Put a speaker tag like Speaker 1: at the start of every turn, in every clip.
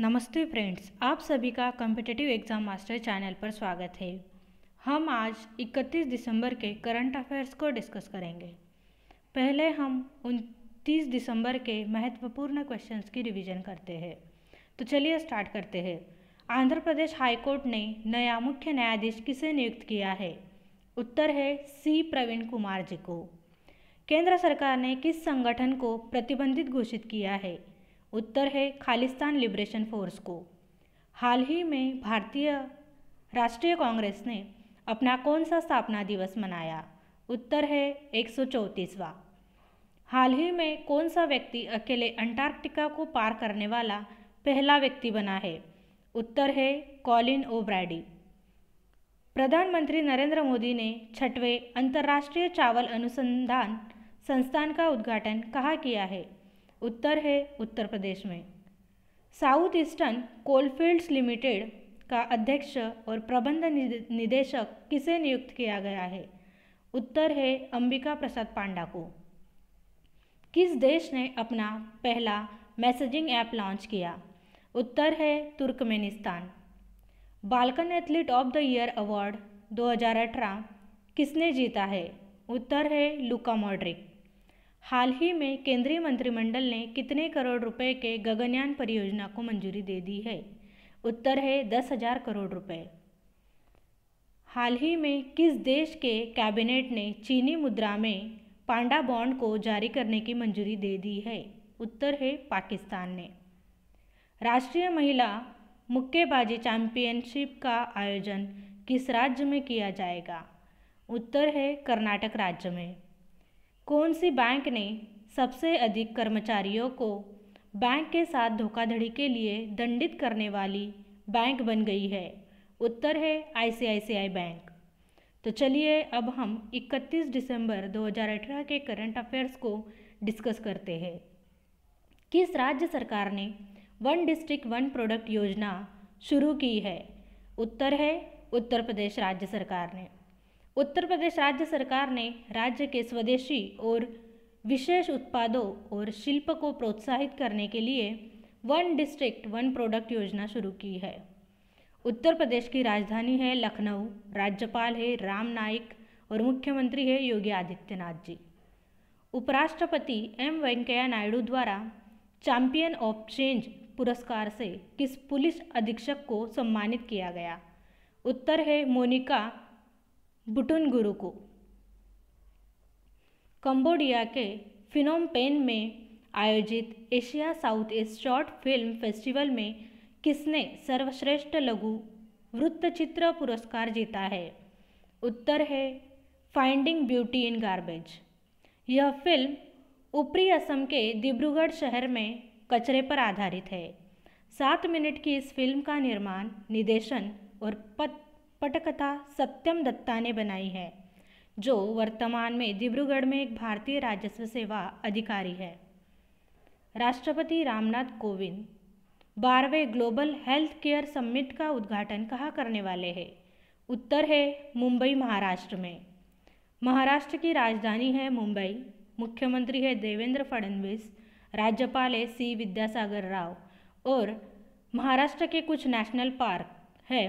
Speaker 1: नमस्ते फ्रेंड्स आप सभी का कम्पिटेटिव एग्ज़ाम मास्टर चैनल पर स्वागत है हम आज 31 दिसंबर के करंट अफेयर्स को डिस्कस करेंगे पहले हम 29 दिसंबर के महत्वपूर्ण क्वेश्चंस की रिवीजन करते हैं तो चलिए स्टार्ट करते हैं आंध्र प्रदेश हाईकोर्ट ने नया मुख्य न्यायाधीश किसे नियुक्त किया है उत्तर है सी प्रवीण कुमार जी को केंद्र सरकार ने किस संगठन को प्रतिबंधित घोषित किया है उत्तर है खालिस्तान लिबरेशन फोर्स को हाल ही में भारतीय राष्ट्रीय कांग्रेस ने अपना कौन सा स्थापना दिवस मनाया उत्तर है एक हाल ही में कौन सा व्यक्ति अकेले अंटार्कटिका को पार करने वाला पहला व्यक्ति बना है उत्तर है कॉलिन ओब्राडी प्रधानमंत्री नरेंद्र मोदी ने छठवें अंतर्राष्ट्रीय चावल अनुसंधान संस्थान का उद्घाटन कहाँ किया है उत्तर है उत्तर प्रदेश में साउथ ईस्टर्न कोलफील्ड्स लिमिटेड का अध्यक्ष और प्रबंध निदेशक किसे नियुक्त किया गया है उत्तर है अंबिका प्रसाद पांडा को किस देश ने अपना पहला मैसेजिंग ऐप लॉन्च किया उत्तर है Turkmenistan Balkan athlete of the year award 2018 किसने जीता है उत्तर है लुका मॉड्रिक हाल ही में केंद्रीय मंत्रिमंडल ने कितने करोड़ रुपए के गगनयान परियोजना को मंजूरी दे दी है उत्तर है दस हजार करोड़ रुपए हाल ही में किस देश के कैबिनेट ने चीनी मुद्रा में पांडा बॉन्ड को जारी करने की मंजूरी दे दी है उत्तर है पाकिस्तान ने राष्ट्रीय महिला मुक्केबाजी चैंपियनशिप का आयोजन किस राज्य में किया जाएगा उत्तर है कर्नाटक राज्य में कौन सी बैंक ने सबसे अधिक कर्मचारियों को बैंक के साथ धोखाधड़ी के लिए दंडित करने वाली बैंक बन गई है उत्तर है आईसीआईसीआई बैंक तो चलिए अब हम 31 दिसंबर 2018 के करंट अफेयर्स को डिस्कस करते हैं किस राज्य सरकार ने वन डिस्ट्रिक्ट वन प्रोडक्ट योजना शुरू की है उत्तर है उत्तर प्रदेश राज्य सरकार ने उत्तर प्रदेश राज्य सरकार ने राज्य के स्वदेशी और विशेष उत्पादों और शिल्प को प्रोत्साहित करने के लिए वन डिस्ट्रिक्ट वन प्रोडक्ट योजना शुरू की है उत्तर प्रदेश की राजधानी है लखनऊ राज्यपाल है राम नाइक और मुख्यमंत्री है योगी आदित्यनाथ जी उपराष्ट्रपति एम वेंकैया नायडू द्वारा चैंपियन ऑफ चेंज पुरस्कार से किस पुलिस अधीक्षक को सम्मानित किया गया उत्तर है मोनिका बुटुन गुरु को कंबोडिया के फिनोम पेन में आयोजित Asia south east short film festival में किसने सर्वश्रेष्ठ लघु वृत्तचित्र पुरस्कार जीता है उत्तर है फाइंडिंग ब्यूटी इन गार्बेज यह फिल्म ऊपरी असम के डिब्रुगढ़ शहर में कचरे पर आधारित है सात मिनट की इस फिल्म का निर्माण निर्देशन और पत पटकथा सत्यम दत्ता ने बनाई है जो वर्तमान में डिब्रूगढ़ में एक भारतीय राजस्व सेवा अधिकारी है राष्ट्रपति रामनाथ कोविंद बारहवें ग्लोबल हेल्थ केयर समिट का उद्घाटन कहाँ करने वाले हैं उत्तर है मुंबई महाराष्ट्र में महाराष्ट्र की राजधानी है मुंबई मुख्यमंत्री है देवेंद्र फडणवीस राज्यपाल है सी विद्यासागर राव और महाराष्ट्र के कुछ नेशनल पार्क है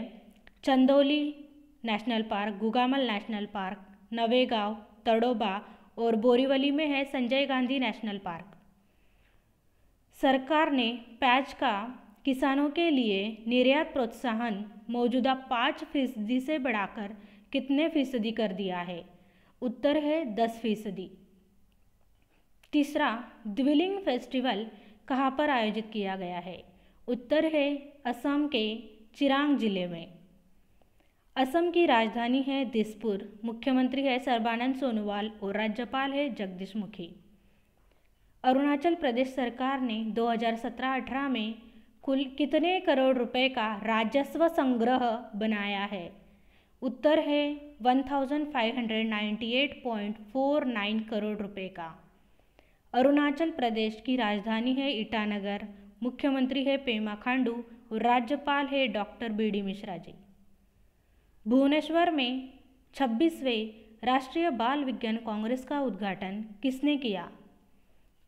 Speaker 1: Chandoli national park Gugamal national park Navegaon Tadoba और बोरीवली में है संजय गांधी नेशनल पार्क सरकार ने पैच का किसानों के लिए निर्यात प्रोत्साहन मौजूदा पाँच फीसदी से बढ़ाकर कितने फीसदी कर दिया है उत्तर है दस फीसदी तीसरा द्विलिंग फेस्टिवल कहाँ पर आयोजित किया गया है उत्तर है असम के चिरांग जिले में असम की राजधानी है दिसपुर मुख्यमंत्री है सर्बानंद सोनोवाल और राज्यपाल है जगदीश मुखी अरुणाचल प्रदेश सरकार ने 2017-18 में कुल कितने करोड़ रुपए का राजस्व संग्रह बनाया है उत्तर है 1598.49 करोड़ रुपए का अरुणाचल प्रदेश की राजधानी है ईटानगर मुख्यमंत्री है पेमा खांडू और राज्यपाल है doctor B D Mishra ji Bhubaneswar में छब्बीसवें राष्ट्रीय बाल विज्ञान कांग्रेस का उद्घाटन किसने किया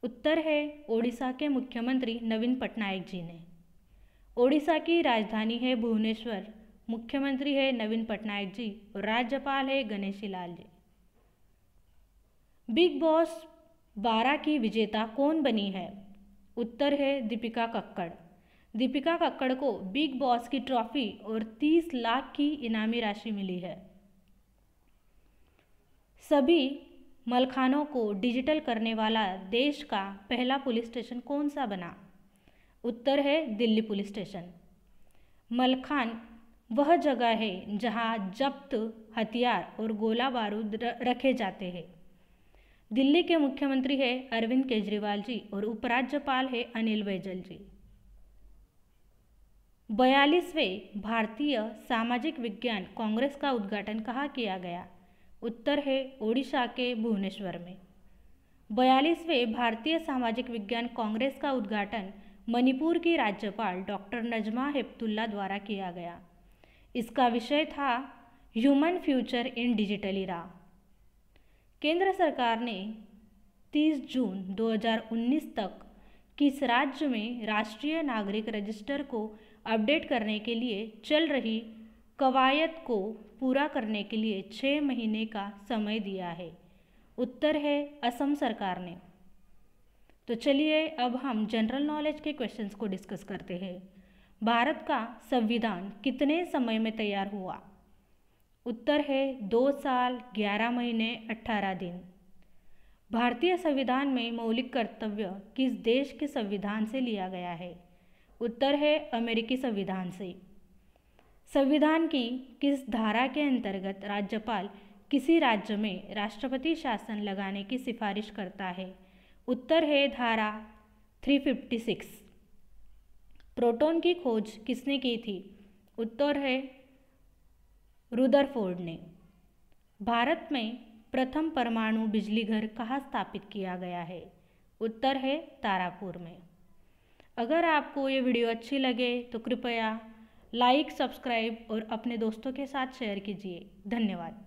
Speaker 1: उत्तर है ओडिशा के मुख्यमंत्री नवीन पटनायक जी ने ओडिशा की राजधानी है भुवनेश्वर मुख्यमंत्री है नवीन पटनायक जी और राज्यपाल है गणेशी लाल जी बिग बॉस बारह की विजेता कौन बनी है उत्तर है दीपिका कक्कड़ दीपिका कक्कड़ को बिग बॉस की ट्रॉफी और 30 लाख की इनामी राशि मिली है सभी मलखानों को डिजिटल करने वाला देश का पहला पुलिस स्टेशन कौन सा बना उत्तर है दिल्ली पुलिस स्टेशन मलखान वह जगह है जहां जब्त हथियार और गोला बारूद रखे जाते हैं दिल्ली के मुख्यमंत्री है अरविंद केजरीवाल जी और उपराज्यपाल है अनिल बैजल जी बयालीसवें भारतीय सामाजिक विज्ञान कांग्रेस का उद्घाटन कहाँ किया गया उत्तर है ओडिशा के भुवनेश्वर में बयालीसवें भारतीय सामाजिक विज्ञान कांग्रेस का उद्घाटन मणिपुर की राज्यपाल डॉक्टर नजमा हेपतुल्ला द्वारा किया गया इसका विषय था human future in digital era केंद्र सरकार ने 30 जून 2019 तक किस राज्य में राष्ट्रीय नागरिक रजिस्टर को अपडेट करने के लिए चल रही कवायद को पूरा करने के लिए छः महीने का समय दिया है उत्तर है असम सरकार ने तो चलिए अब हम जनरल नॉलेज के क्वेश्चंस को डिस्कस करते हैं भारत का संविधान कितने समय में तैयार हुआ उत्तर है दो साल ग्यारह महीने अट्ठारह दिन भारतीय संविधान में मौलिक कर्तव्य किस देश के संविधान से लिया गया है उत्तर है अमेरिकी संविधान से संविधान की किस धारा के अंतर्गत राज्यपाल किसी राज्य में राष्ट्रपति शासन लगाने की सिफारिश करता है उत्तर है धारा 356 प्रोटॉन की खोज किसने की थी उत्तर है रुदरफोर्ड ने भारत में प्रथम परमाणु बिजली घर कहाँ स्थापित किया गया है उत्तर है तारापुर में अगर आपको ये वीडियो अच्छी लगे तो कृपया लाइक सब्सक्राइब और अपने दोस्तों के साथ शेयर कीजिए धन्यवाद